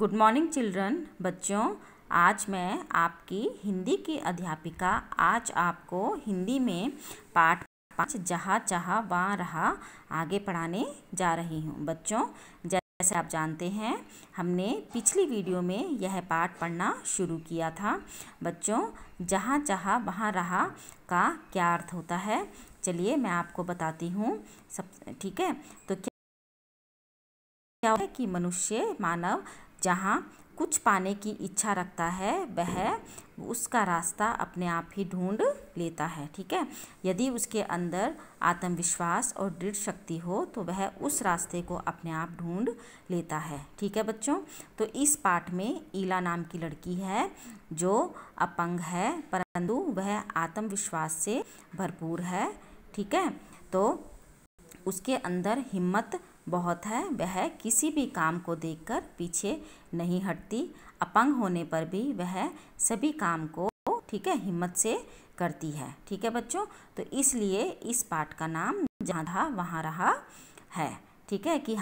good morning children बच्चों आज मैं आपकी हिंदी की अध्यापिका आज आपको हिंदी में पाठ पाँच जहाँ चाह वहाँ रहा आगे पढ़ाने जा रही हूँ बच्चों जैसे आप जानते हैं हमने पिछली वीडियो में यह पाठ पढ़ना शुरू किया था बच्चों जहाँ चाह वहाँ रहा का क्या अर्थ होता है चलिए मैं आपको बताती हूँ सब ठीक है तो क्या क्या है कि मनुष्य मानव जहाँ कुछ पाने की इच्छा रखता है वह उसका रास्ता अपने आप ही ढूंढ लेता है ठीक है यदि उसके अंदर आत्मविश्वास और दृढ़ शक्ति हो तो वह उस रास्ते को अपने आप ढूंढ लेता है ठीक है बच्चों तो इस पाठ में ईला नाम की लड़की है जो अपंग है परंतु वह आत्मविश्वास से भरपूर है ठीक है तो उसके अंदर हिम्मत बहुत है वह किसी भी काम को देखकर पीछे नहीं हटती अपंग होने पर भी वह सभी काम को ठीक है हिम्मत से करती है ठीक है बच्चों तो इसलिए इस पाठ का नाम जहाँ था वहाँ रहा है ठीक है कि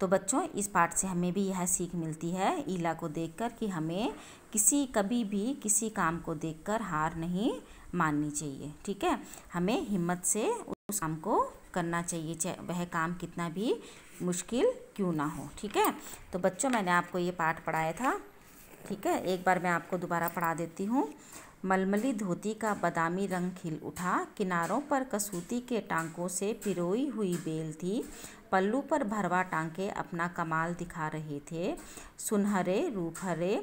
तो बच्चों इस पाठ से हमें भी यह सीख मिलती है ईला को देखकर कि हमें किसी कभी भी किसी काम को देखकर हार नहीं माननी चाहिए ठीक है हमें हिम्मत से उस काम को करना चाहिए वह काम कितना भी मुश्किल क्यों ना हो ठीक है तो बच्चों मैंने आपको ये पाठ पढ़ाया था ठीक है एक बार मैं आपको दोबारा पढ़ा देती हूँ मलमली धोती का बादामी रंग खिल उठा किनारों पर कसूती के टांकों से पिरोई हुई बेल थी पल्लू पर भरवा टांके अपना कमाल दिखा रहे थे सुनहरे रूपहरे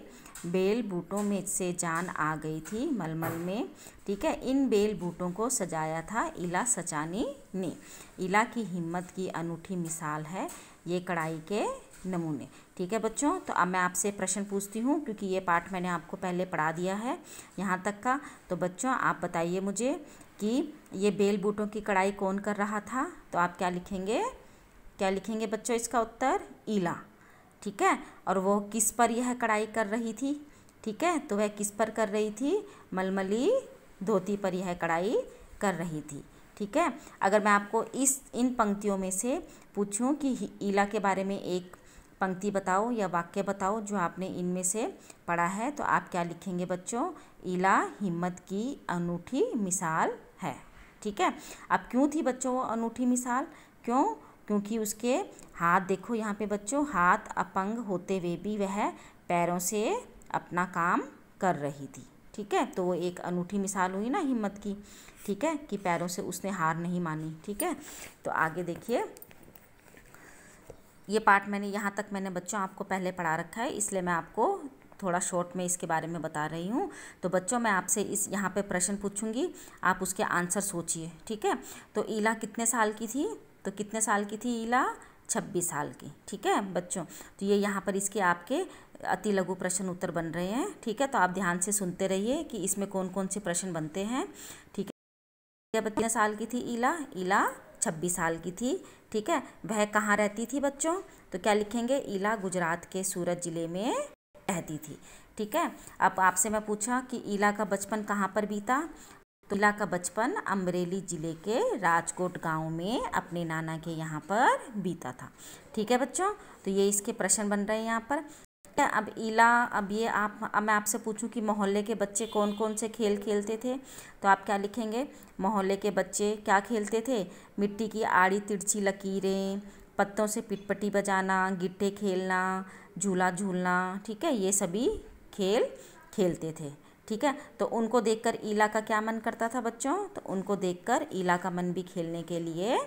बेल बूटों में से जान आ गई थी मलमल में ठीक है इन बेल बूटों को सजाया था इला सचानी ने इला की हिम्मत की अनूठी मिसाल है ये कढ़ाई के नमूने ठीक है बच्चों तो अब मैं आपसे प्रश्न पूछती हूँ क्योंकि ये पाठ मैंने आपको पहले पढ़ा दिया है यहाँ तक का तो बच्चों आप बताइए मुझे कि ये बेल बूटों की कढ़ाई कौन कर रहा था तो आप क्या लिखेंगे क्या लिखेंगे बच्चों इसका उत्तर ईला ठीक है और वो किस पर यह कढ़ाई कर रही थी ठीक है तो वह किस पर कर रही थी मलमली धोती पर यह कढ़ाई कर रही थी ठीक है अगर मैं आपको इस इन पंक्तियों में से पूछूं कि ईला के बारे में एक पंक्ति बताओ या वाक्य बताओ जो आपने इनमें से पढ़ा है तो आप क्या लिखेंगे बच्चों इला हिम्मत की अनूठी मिसाल है ठीक है अब क्यों थी बच्चों वो अनूठी मिसाल क्यों क्योंकि उसके हाथ देखो यहाँ पे बच्चों हाथ अपंग होते हुए भी वह पैरों से अपना काम कर रही थी ठीक है तो वो एक अनूठी मिसाल हुई ना हिम्मत की ठीक है कि पैरों से उसने हार नहीं मानी ठीक है तो आगे देखिए ये पार्ट मैंने यहाँ तक मैंने बच्चों आपको पहले पढ़ा रखा है इसलिए मैं आपको थोड़ा शॉर्ट में इसके बारे में बता रही हूँ तो बच्चों मैं आपसे इस यहाँ पे प्रश्न पूछूंगी आप उसके आंसर सोचिए ठीक है तो ईला कितने साल की थी तो कितने साल की थी ईला छब्बीस साल की ठीक है बच्चों तो ये यहाँ पर इसके आपके अति लघु प्रश्न उत्तर बन रहे हैं ठीक है तो आप ध्यान से सुनते रहिए कि इसमें कौन कौन से प्रश्न बनते हैं ठीक है कितने साल की थी ईला ईला छब्बीस साल की थी ठीक है वह कहाँ रहती थी बच्चों तो क्या लिखेंगे इला गुजरात के सूरत ज़िले में रहती थी ठीक है अब आपसे मैं पूछा कि इला का बचपन कहाँ पर बीता तो इला का बचपन अमरेली ज़िले के राजकोट गांव में अपने नाना के यहाँ पर बीता था ठीक है बच्चों तो ये इसके प्रश्न बन रहे हैं यहाँ पर अब इला अब ये आप अब मैं आपसे पूछूं कि मोहल्ले के बच्चे कौन कौन से खेल खेलते थे तो आप क्या लिखेंगे मोहल्ले के बच्चे क्या खेलते थे मिट्टी की आड़ी तिरछी लकीरें पत्तों से पिटपटी बजाना गिट्टे खेलना झूला झूलना ठीक है ये सभी खेल खेलते थे ठीक है तो उनको देखकर ईला का क्या मन करता था बच्चों तो उनको देखकर ईला का मन भी खेलने के लिए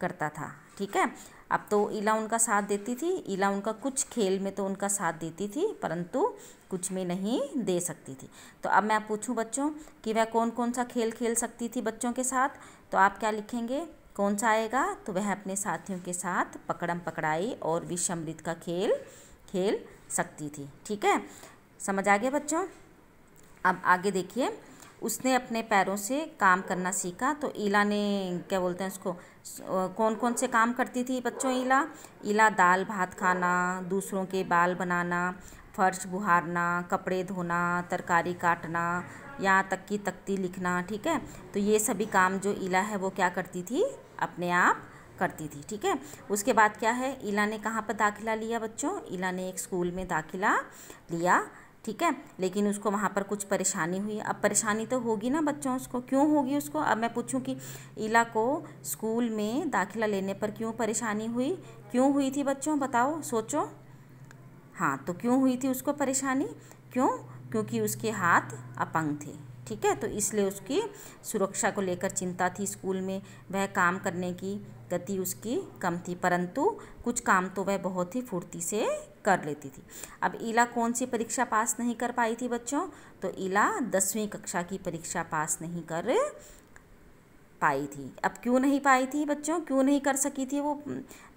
करता था ठीक है अब तो इला उनका साथ देती थी इला उनका कुछ खेल में तो उनका साथ देती थी परंतु कुछ में नहीं दे सकती थी तो अब मैं पूछूं बच्चों कि वह कौन कौन सा खेल खेल सकती थी बच्चों के साथ तो आप क्या लिखेंगे कौन सा आएगा तो वह अपने साथियों के साथ पकड़म पकड़ाई और विषमृत का खेल खेल सकती थी ठीक है समझ आ गया बच्चों अब आगे देखिए उसने अपने पैरों से काम करना सीखा तो ईला ने क्या बोलते हैं उसको कौन कौन से काम करती थी बच्चों ईला ईला दाल भात खाना दूसरों के बाल बनाना फर्श बुहारना कपड़े धोना तरकारी काटना यहाँ तक की तख्ती लिखना ठीक है तो ये सभी काम जो ईला है वो क्या करती थी अपने आप करती थी ठीक है उसके बाद क्या है ईला ने कहाँ पर दाखिला लिया बच्चों ईला ने एक स्कूल में दाखिला लिया ठीक है लेकिन उसको वहाँ पर कुछ परेशानी हुई अब परेशानी तो होगी ना बच्चों उसको क्यों होगी उसको अब मैं पूछूँ कि इला को स्कूल में दाखिला लेने पर क्यों परेशानी हुई क्यों हुई थी बच्चों बताओ सोचो हाँ तो क्यों हुई थी उसको परेशानी क्यों क्योंकि उसके हाथ अपंग थे ठीक है तो इसलिए उसकी सुरक्षा को लेकर चिंता थी स्कूल में वह काम करने की गति उसकी कम थी परंतु कुछ काम तो वह बहुत ही फुर्ती से कर लेती थी अब ईला कौन सी परीक्षा पास नहीं कर पाई थी बच्चों तो ईला दसवीं कक्षा की परीक्षा पास नहीं कर पाई थी अब क्यों नहीं पाई थी बच्चों क्यों नहीं कर सकी थी वो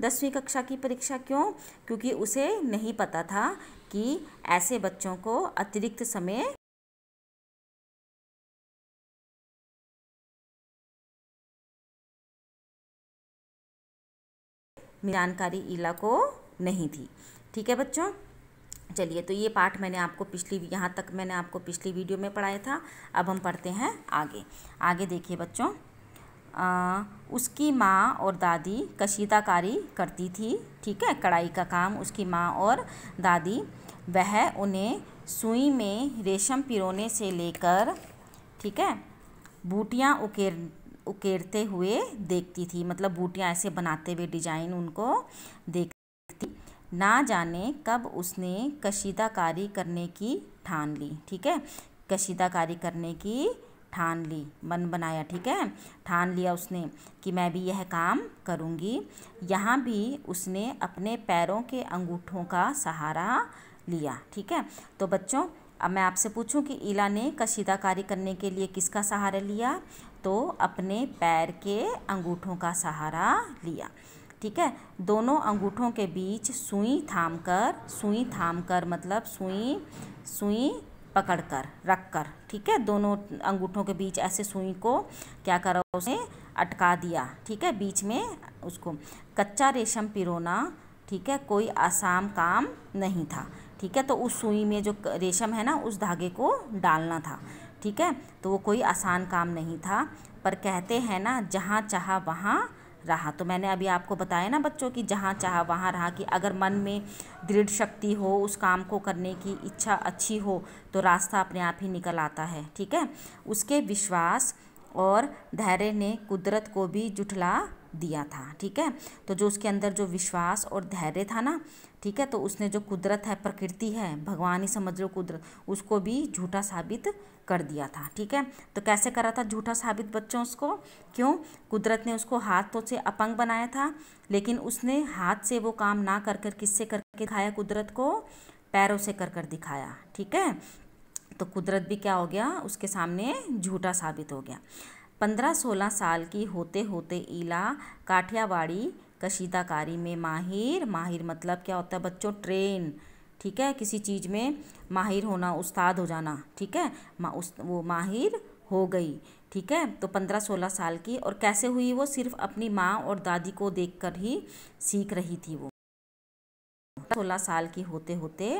दसवीं कक्षा की परीक्षा क्यों क्योंकि उसे नहीं पता था कि ऐसे बच्चों को अतिरिक्त समय जानकारी ईला को नहीं थी ठीक है बच्चों चलिए तो ये पाठ मैंने आपको पिछली यहाँ तक मैंने आपको पिछली वीडियो में पढ़ाया था अब हम पढ़ते हैं आगे आगे देखिए बच्चों आ, उसकी माँ और दादी कशीदाकारी करती थी ठीक है कढ़ाई का काम उसकी माँ और दादी वह उन्हें सुई में रेशम पिरोने से लेकर ठीक है बूटियाँ उकेर उकेरते हुए देखती थी मतलब बूटियाँ ऐसे बनाते हुए डिजाइन उनको देख ना जाने कब उसने कशीदाकारी करने की ठान ली ठीक है कशीदाकारी करने की ठान ली मन बनाया ठीक है ठान लिया उसने कि मैं भी यह काम करूँगी यहाँ भी उसने अपने पैरों के अंगूठों का सहारा लिया ठीक है तो बच्चों अब मैं आपसे पूछूं कि ईला ने कशीदाकारी करने के लिए किसका सहारा लिया तो अपने पैर के अंगूठों का सहारा लिया ठीक है दोनों अंगूठों के बीच सुई थाम कर सुई थाम कर मतलब सुई सुई पकड़ कर रख कर ठीक है दोनों अंगूठों के बीच ऐसे सुई को क्या करो उसे अटका दिया ठीक है बीच में उसको कच्चा रेशम पिरोना ठीक है कोई आसाम काम नहीं था ठीक है तो उस सुई में जो रेशम है ना उस धागे को डालना था ठीक है तो वो कोई आसान काम नहीं था पर कहते हैं ना जहाँ चाह वहाँ रहा तो मैंने अभी आपको बताया ना बच्चों की जहाँ चाह वहाँ रहा कि अगर मन में दृढ़ शक्ति हो उस काम को करने की इच्छा अच्छी हो तो रास्ता अपने आप ही निकल आता है ठीक है उसके विश्वास और धैर्य ने कुदरत को भी जुठला दिया था ठीक है तो जो उसके अंदर जो विश्वास और धैर्य था ना ठीक है तो उसने जो कुदरत है प्रकृति है भगवान ही समझ लो कुदरत उसको भी झूठा साबित कर दिया था ठीक है तो कैसे करा था झूठा साबित बच्चों उसको क्यों कुदरत ने उसको हाथों से अपंग बनाया था लेकिन उसने हाथ से वो काम ना कर कर किससे करके दिखाया कुदरत को पैरों से कर कर दिखाया ठीक है तो कुदरत भी क्या हो गया उसके सामने झूठा साबित हो गया पंद्रह सोलह साल की होते होते ईला काठियावाड़ी कशीदाकारी में माहिर माहिर मतलब क्या होता है बच्चों ट्रेन ठीक है किसी चीज़ में माहिर होना उस्ताद हो जाना ठीक है मा, उस वो माहिर हो गई ठीक है तो पंद्रह सोलह साल की और कैसे हुई वो सिर्फ अपनी माँ और दादी को देखकर ही सीख रही थी वो सोलह साल की होते होते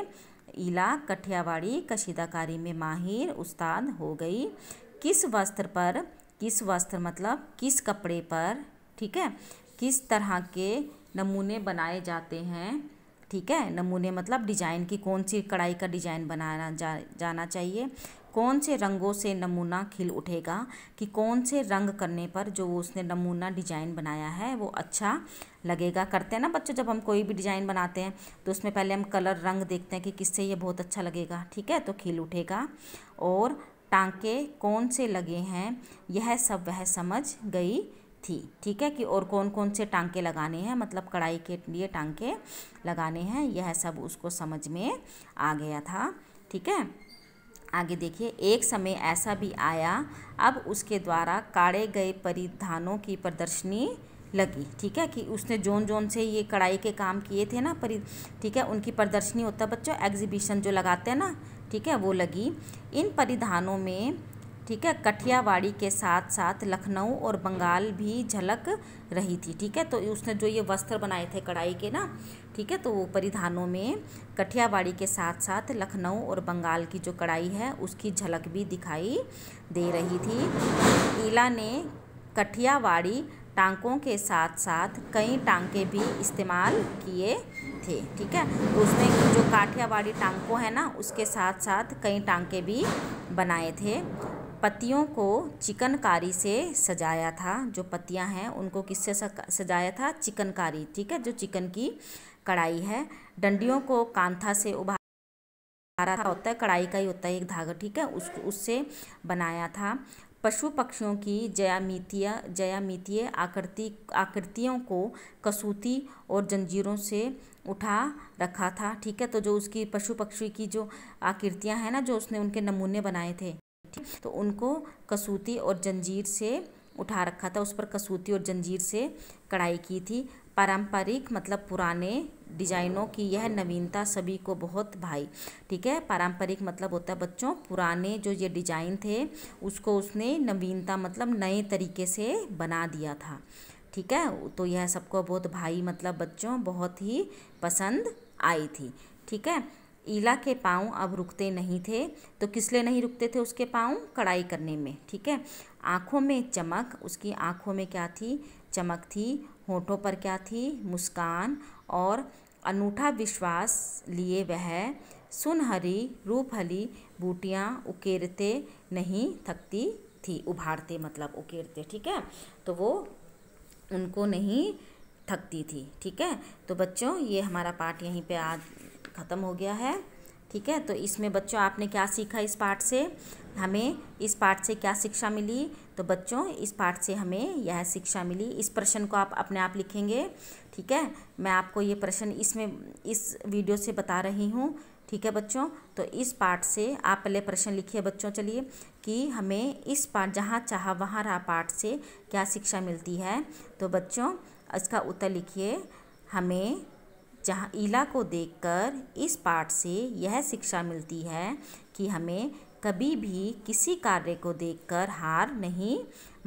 इला कठियावाड़ी कशीदाकारी में माहिर उस्ताद हो गई किस वस्त्र पर किस वस्त्र मतलब किस कपड़े पर ठीक है किस तरह के नमूने बनाए जाते हैं ठीक है नमूने मतलब डिजाइन की कौन सी कढ़ाई का डिजाइन बनाना जा जाना चाहिए कौन से रंगों से नमूना खिल उठेगा कि कौन से रंग करने पर जो उसने नमूना डिजाइन बनाया है वो अच्छा लगेगा करते हैं ना बच्चों जब हम कोई भी डिज़ाइन बनाते हैं तो उसमें पहले हम कलर रंग देखते हैं कि किससे ये बहुत अच्छा लगेगा ठीक है तो खिल उठेगा और टांके कौन से लगे हैं यह सब वह समझ गई थी ठीक है कि और कौन कौन से टांके लगाने हैं मतलब कढ़ाई के लिए टांके लगाने हैं यह सब उसको समझ में आ गया था ठीक है आगे देखिए एक समय ऐसा भी आया अब उसके द्वारा काढ़े गए परिधानों की प्रदर्शनी लगी ठीक है कि उसने जोन जोन से ये कढ़ाई के काम किए थे ना परि ठीक है उनकी प्रदर्शनी होता है बच्चों एग्जीबिशन जो लगाते हैं ना ठीक है वो लगी इन परिधानों में ठीक है कठियावाड़ी के साथ साथ लखनऊ और बंगाल भी झलक रही थी ठीक है तो उसने जो ये वस्त्र बनाए थे कढ़ाई के ना ठीक है तो वो परिधानों में कठियावाड़ी के साथ साथ लखनऊ और बंगाल की जो कढ़ाई है उसकी झलक भी दिखाई दे रही थी ईला ने कठियावाड़ी टांकों के साथ साथ कई टांके भी इस्तेमाल किए थे ठीक है तो उसमें जो काठियावाड़ी टांकों है ना उसके साथ साथ कई टांके भी बनाए थे पत्तियों को चिकनकारी से सजाया था जो पत्तियां हैं उनको किससे सजाया था चिकनकारी ठीक है जो चिकन की कढ़ाई है डंडियों को कांथा से उभारा था होता है कढ़ाई का ही होता है एक धागा ठीक है उसको उससे बनाया था पशु पक्षियों की जयामितीय जयामितीय आकृति आकृतियों को कसूती और जंजीरों से उठा रखा था ठीक है तो जो उसकी पशु पक्षी की जो आकृतियां हैं ना जो उसने उनके नमूने बनाए थे तो उनको कसूती और जंजीर से उठा रखा था उस पर कसूती और जंजीर से कढ़ाई की थी पारंपरिक मतलब पुराने डिजाइनों की यह नवीनता सभी को बहुत भाई ठीक है पारंपरिक मतलब होता है बच्चों पुराने जो ये डिजाइन थे उसको उसने नवीनता मतलब नए तरीके से बना दिया था ठीक है तो यह सबको बहुत भाई मतलब बच्चों बहुत ही पसंद आई थी ठीक है ईला के पाँव अब रुकते नहीं थे तो किस लिए नहीं रुकते थे उसके पाँव कढ़ाई करने में ठीक है आँखों में चमक उसकी आँखों में क्या थी चमक थी होठों पर क्या थी मुस्कान और अनूठा विश्वास लिए वह सुनहरी रूपहली बूटियाँ उकेरते नहीं थकती थी उभारते मतलब उकेरते ठीक है तो वो उनको नहीं थकती थी ठीक है तो बच्चों ये हमारा पाठ यहीं पे आज ख़त्म हो गया है ठीक है तो इसमें बच्चों आपने क्या सीखा इस पाठ से हमें इस पाठ से क्या शिक्षा मिली तो बच्चों इस पाठ से हमें यह शिक्षा मिली इस प्रश्न को आप अपने आप लिखेंगे ठीक है मैं आपको ये प्रश्न इसमें इस वीडियो से बता रही हूँ ठीक है बच्चों तो इस पाठ से आप पहले प्रश्न लिखिए बच्चों चलिए कि हमें इस पाठ जहाँ चाह वहाँ रहा पाठ से क्या शिक्षा मिलती है तो बच्चों इसका उत्तर लिखिए हमें जहाँ इला को देखकर इस पाठ से यह शिक्षा मिलती है कि हमें कभी भी किसी कार्य को देखकर हार नहीं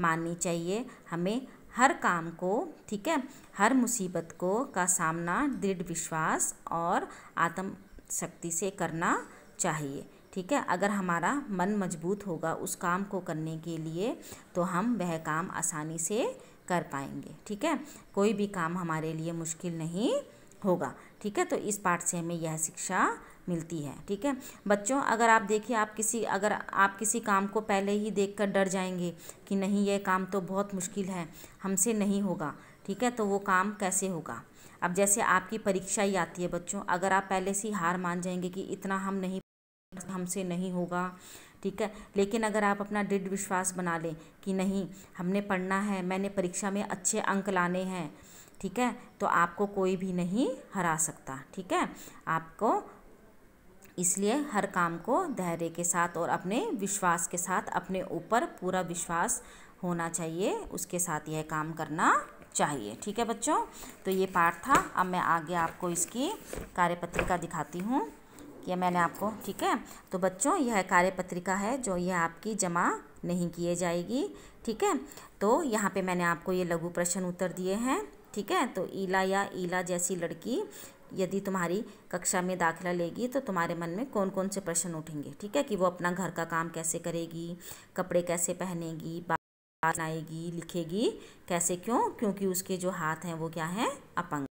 माननी चाहिए हमें हर काम को ठीक है हर मुसीबत को का सामना दृढ़ विश्वास और आत्म शक्ति से करना चाहिए ठीक है अगर हमारा मन मजबूत होगा उस काम को करने के लिए तो हम वह काम आसानी से कर पाएंगे ठीक है कोई भी काम हमारे लिए मुश्किल नहीं होगा ठीक है तो इस पार्ट से हमें यह शिक्षा मिलती है ठीक है बच्चों अगर आप देखिए आप किसी अगर आप किसी काम को पहले ही देखकर डर जाएंगे कि नहीं यह काम तो बहुत मुश्किल है हमसे नहीं होगा ठीक है तो वो काम कैसे होगा अब जैसे आपकी परीक्षा ही आती है बच्चों अगर आप पहले से हार मान जाएंगे कि इतना हम नहीं हमसे नहीं होगा ठीक है लेकिन अगर आप अपना दृढ़ विश्वास बना लें कि नहीं हमने पढ़ना है मैंने परीक्षा में अच्छे अंक लाने हैं ठीक है तो आपको कोई भी नहीं हरा सकता ठीक है आपको इसलिए हर काम को धैर्य के साथ और अपने विश्वास के साथ अपने ऊपर पूरा विश्वास होना चाहिए उसके साथ यह काम करना चाहिए ठीक है बच्चों तो ये पार्ट था अब मैं आगे आपको इसकी कार्यपत्रिका दिखाती हूँ कि मैंने आपको ठीक है तो बच्चों यह कार्यपत्रिका है जो यह आपकी जमा नहीं किए जाएगी ठीक है तो यहाँ पे मैंने आपको ये लघु प्रश्न उत्तर दिए हैं ठीक है तो ईला या ईला जैसी लड़की यदि तुम्हारी कक्षा में दाखिला लेगी तो तुम्हारे मन में कौन कौन से प्रश्न उठेंगे ठीक है कि वो अपना घर का काम कैसे करेगी कपड़े कैसे पहनेगी बनाएगी लिखेगी कैसे क्यों क्योंकि उसके जो हाथ हैं वो क्या हैं अपंग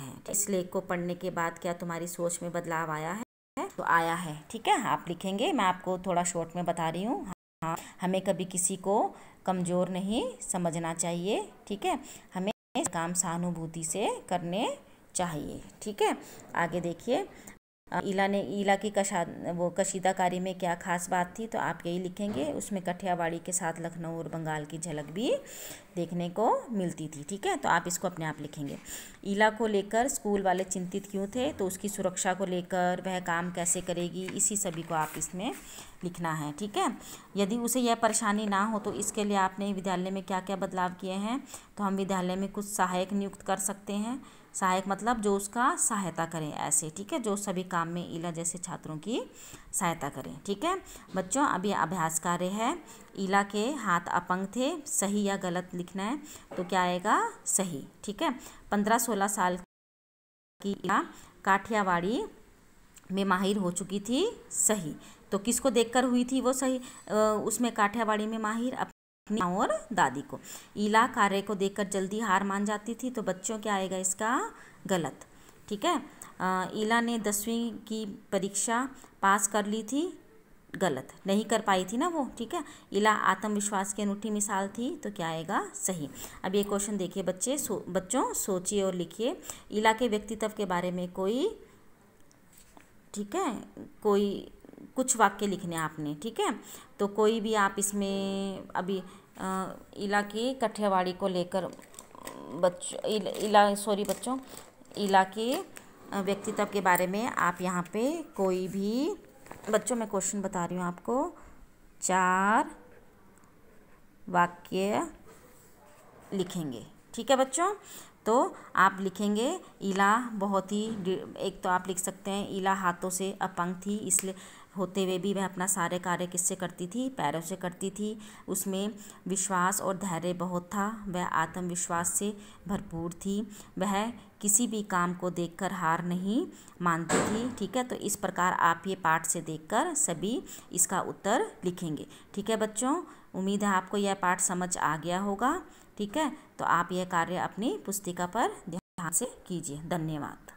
हैं इस लेख को पढ़ने के बाद क्या तुम्हारी सोच में बदलाव आया है तो आया है ठीक है आप लिखेंगे मैं आपको थोड़ा शॉर्ट में बता रही हूँ हाँ हमें कभी किसी को कमज़ोर नहीं समझना चाहिए ठीक है हमें काम सहानुभूति से करने चाहिए ठीक है आगे देखिए इला ने ईला की कशा वो कशीदाकारी में क्या खास बात थी तो आप यही लिखेंगे उसमें कठियावाड़ी के साथ लखनऊ और बंगाल की झलक भी देखने को मिलती थी ठीक है तो आप इसको अपने आप लिखेंगे ईला को लेकर स्कूल वाले चिंतित क्यों थे तो उसकी सुरक्षा को लेकर वह काम कैसे करेगी इसी सभी को आप इसमें लिखना है ठीक है यदि उसे यह परेशानी ना हो तो इसके लिए आपने विद्यालय में क्या क्या बदलाव किए हैं तो हम विद्यालय में कुछ सहायक नियुक्त कर सकते हैं सहायक मतलब जो उसका सहायता करें ऐसे ठीक है जो सभी काम में इला जैसे छात्रों की सहायता करें ठीक है बच्चों अभी अभ्यास कार्य है इला के हाथ अपंग थे सही या गलत लिखना है तो क्या आएगा सही ठीक है पंद्रह सोलह साल की इला काठियावाड़ी में माहिर हो चुकी थी सही तो किसको देखकर हुई थी वो सही उसमें काठियावाड़ी में माहिर अपनी और दादी को ईला कार्य को देखकर जल्दी हार मान जाती थी तो बच्चों क्या आएगा इसका गलत ठीक है ईला ने दसवीं की परीक्षा पास कर ली थी गलत नहीं कर पाई थी ना वो ठीक है इला आत्मविश्वास की अनूठी मिसाल थी तो क्या आएगा सही अब ये क्वेश्चन देखिए बच्चे सो, बच्चों सोचिए और लिखिए इला के व्यक्तित्व के बारे में कोई ठीक है कोई कुछ वाक्य लिखने आपने ठीक है तो कोई भी आप इसमें अभी इला की कठियावाड़ी को लेकर बच्चों इला सॉरी बच्चों इला के व्यक्तित्व के बारे में आप यहाँ पे कोई भी बच्चों मैं क्वेश्चन बता रही हूँ आपको चार वाक्य लिखेंगे ठीक है बच्चों तो आप लिखेंगे इला बहुत ही एक तो आप लिख सकते हैं इला हाथों से अपंग थी इसलिए होते हुए भी वह अपना सारे कार्य किससे करती थी पैरों से करती थी उसमें विश्वास और धैर्य बहुत था वह आत्मविश्वास से भरपूर थी वह किसी भी काम को देखकर हार नहीं मानती थी ठीक है तो इस प्रकार आप ये पाठ से देखकर सभी इसका उत्तर लिखेंगे ठीक है बच्चों उम्मीद है आपको यह पाठ समझ आ गया होगा ठीक है तो आप यह कार्य अपनी पुस्तिका पर ध्यान से कीजिए धन्यवाद